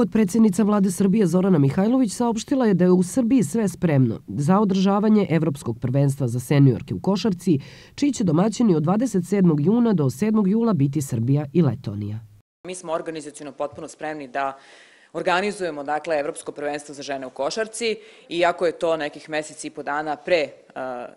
Podpredsednica vlade Srbije Zorana Mihajlović saopštila je da je u Srbiji sve spremno za održavanje Evropskog prvenstva za seniorke u Košarci, čiji će domaćini od 27. juna do 7. jula biti Srbija i Letonija. Mi smo organizacijno potpuno spremni da organizujemo dakle, Evropsko prvenstvo za žene u Košarci, iako je to nekih meseci i po dana pre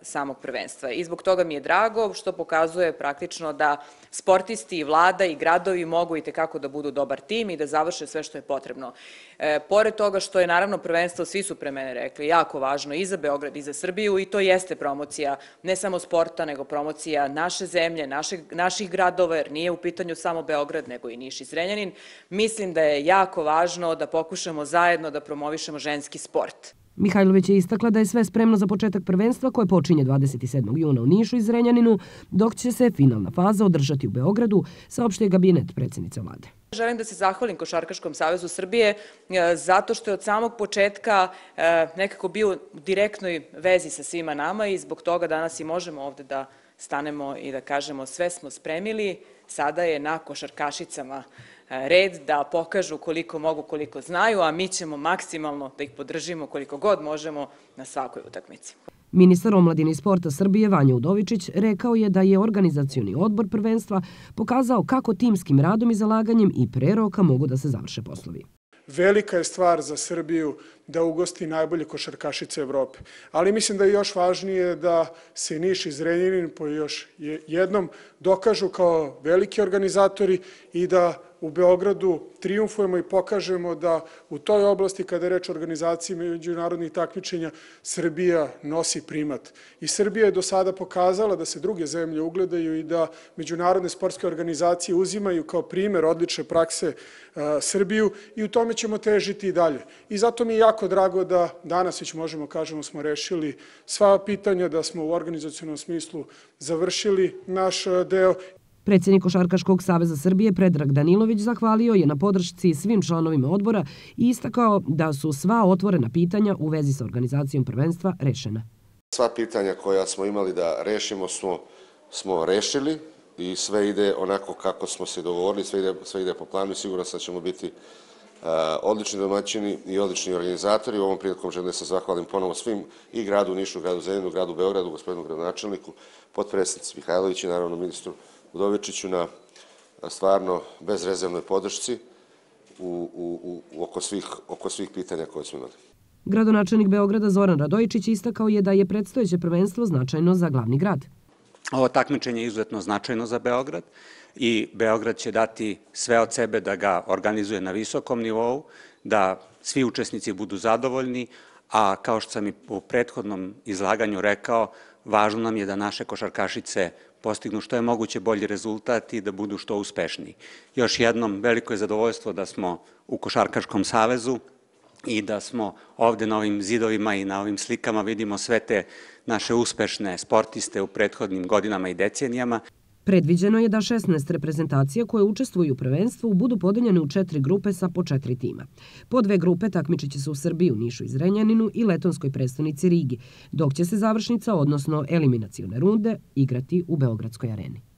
samog prvenstva. I zbog toga mi je drago što pokazuje praktično da sportisti i vlada i gradovi mogu i tekako da budu dobar tim i da završe sve što je potrebno. E, pored toga što je naravno prvenstvo, svi su pre mene rekli, jako važno i za Beograd i za Srbiju i to jeste promocija ne samo sporta, nego promocija naše zemlje, naših gradova, jer nije u pitanju samo Beograd, nego i Niš i Zrenjanin. Mislim da je jako važno da pokušamo zajedno da promovišemo ženski sport. Mihajlović je istakla da je sve spremno za početak prvenstva koje počinje 27. juna u Nišu i Zrenjaninu, dok će se finalna faza održati u Beogradu, saopšte je gabinet predsednice vlade. Želim da se zahvalim Košarkaškom savezu Srbije e, zato što je od samog početka e, nekako bio u direktnoj vezi sa svima nama i zbog toga danas i možemo ovde da stanemo i da kažemo sve smo spremili, sada je na košarkašicama e, red da pokažu koliko mogu, koliko znaju, a mi ćemo maksimalno da ih podržimo koliko god možemo na svakoj utakmici. Ministar omladine i sporta Srbije Vanja Udovičić rekao je da je organizacioni odbor prvenstva pokazao kako timskim radom i zalaganjem i preroka mogu da se završe poslovi velika je stvar za Srbiju da ugosti najbolje košarkašice Evrope. Ali mislim da je još važnije da se Niš i Zrenjanin po još jednom dokažu kao veliki organizatori i da u Beogradu triumfujemo i pokažemo da u toj oblasti, kada je reč o organizaciji međunarodnih takmičenja, Srbija nosi primat. I Srbija je do sada pokazala da se druge zemlje ugledaju i da međunarodne sportske organizacije uzimaju kao primer odlične prakse e, Srbiju i u tome ćemo težiti i dalje. I zato mi je jako drago da danas već možemo, kažemo, smo rešili sva pitanja, da smo u organizacijonom smislu završili naš e, deo. Predsjednik Košarkaškog saveza Srbije Predrag Danilović zahvalio je na podršci svim članovima odbora i istakao da su sva otvorena pitanja u vezi sa organizacijom prvenstva rešena. Sva pitanja koja smo imali da rešimo smo, smo rešili i sve ide onako kako smo se dogovorili, sve ide, sve ide po planu i sigurno sad da ćemo biti odlični domaćini i odlični organizatori. U ovom prilikom želim da se zahvalim ponovo svim i gradu Nišu, gradu Zemljenu, gradu Beogradu, gospodinu gradonačelniku, potpredsednici Mihajlović i naravno ministru Udovičiću na stvarno bezrezervnoj podršci u, u, u, oko, svih, oko svih pitanja koje smo imali. Gradonačelnik Beograda Zoran Radojičić istakao je da je predstojeće prvenstvo značajno za glavni grad. Ovo takmičenje je izuzetno značajno za Beograd i Beograd će dati sve od sebe da ga organizuje na visokom nivou, da svi učesnici budu zadovoljni, a kao što sam i u prethodnom izlaganju rekao, važno nam je da naše košarkašice postignu što je moguće bolji rezultat i da budu što uspešni. Još jednom, veliko je zadovoljstvo da smo u Košarkaškom savezu i da smo ovde na ovim zidovima i na ovim slikama vidimo sve te naše uspešne sportiste u prethodnim godinama i decenijama. Predviđeno je da 16 reprezentacija koje učestvuju u prvenstvu budu podeljene u četiri grupe sa po četiri tima. Po dve grupe takmiće će se u Srbiji, u Nišu i Zrenjaninu i letonskoj predstavnici Rigi, dok će se završnica, odnosno eliminacione runde, igrati u Beogradskoj areni.